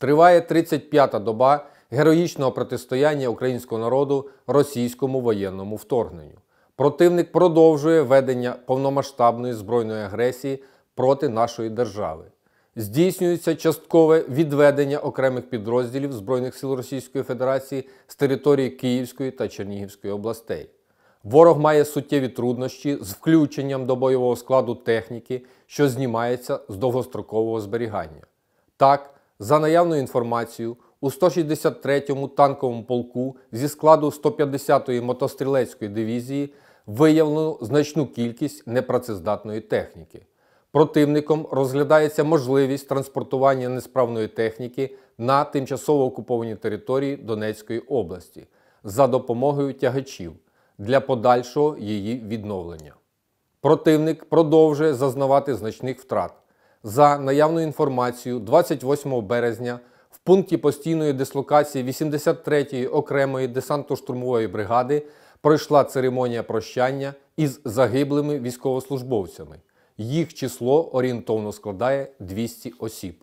Триває 35-та доба героїчного протистояння українського народу російському воєнному вторгненню. Противник продовжує ведення повномасштабної збройної агресії проти нашої держави. Здійснюється часткове відведення окремих підрозділів Збройних сил Російської Федерації з території Київської та Чернігівської областей. Ворог має суттєві труднощі з включенням до бойового складу техніки, що знімається з довгострокового зберігання. Так, за наявною інформацією, у 163-му танковому полку зі складу 150-ї мотострілецької дивізії виявлено значну кількість непрацездатної техніки. Противником розглядається можливість транспортування несправної техніки на тимчасово окуповані території Донецької області за допомогою тягачів для подальшого її відновлення. Противник продовжує зазнавати значних втрат за наявною інформацією 28 березня в пункті постійної дислокації 83-ї окремої десантно-штурмової бригади пройшла церемонія прощання із загиблими військовослужбовцями. Їх число орієнтовно складає 200 осіб.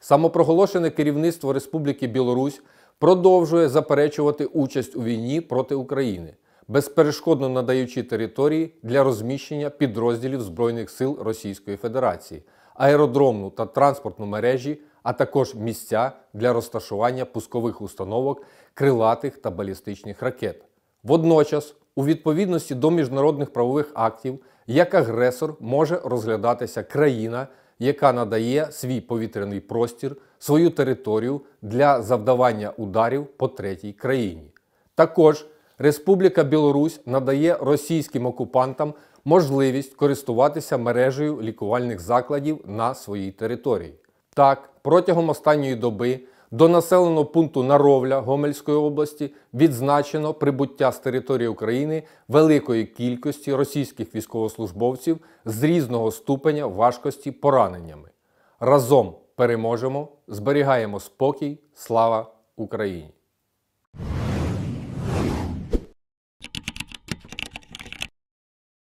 Самопроголошене керівництво Республіки Білорусь продовжує заперечувати участь у війні проти України, безперешкодно надаючи території для розміщення підрозділів Збройних сил Російської Федерації, аеродромну та транспортну мережі, а також місця для розташування пускових установок, крилатих та балістичних ракет. Водночас, у відповідності до міжнародних правових актів, як агресор може розглядатися країна, яка надає свій повітряний простір, свою територію для завдавання ударів по третій країні. Також Республіка Білорусь надає російським окупантам можливість користуватися мережею лікувальних закладів на своїй території. Так, протягом останньої доби до населеного пункту Наровля Гомельської області відзначено прибуття з території України великої кількості російських військовослужбовців з різного ступеня важкості пораненнями. Разом переможемо, зберігаємо спокій, слава Україні!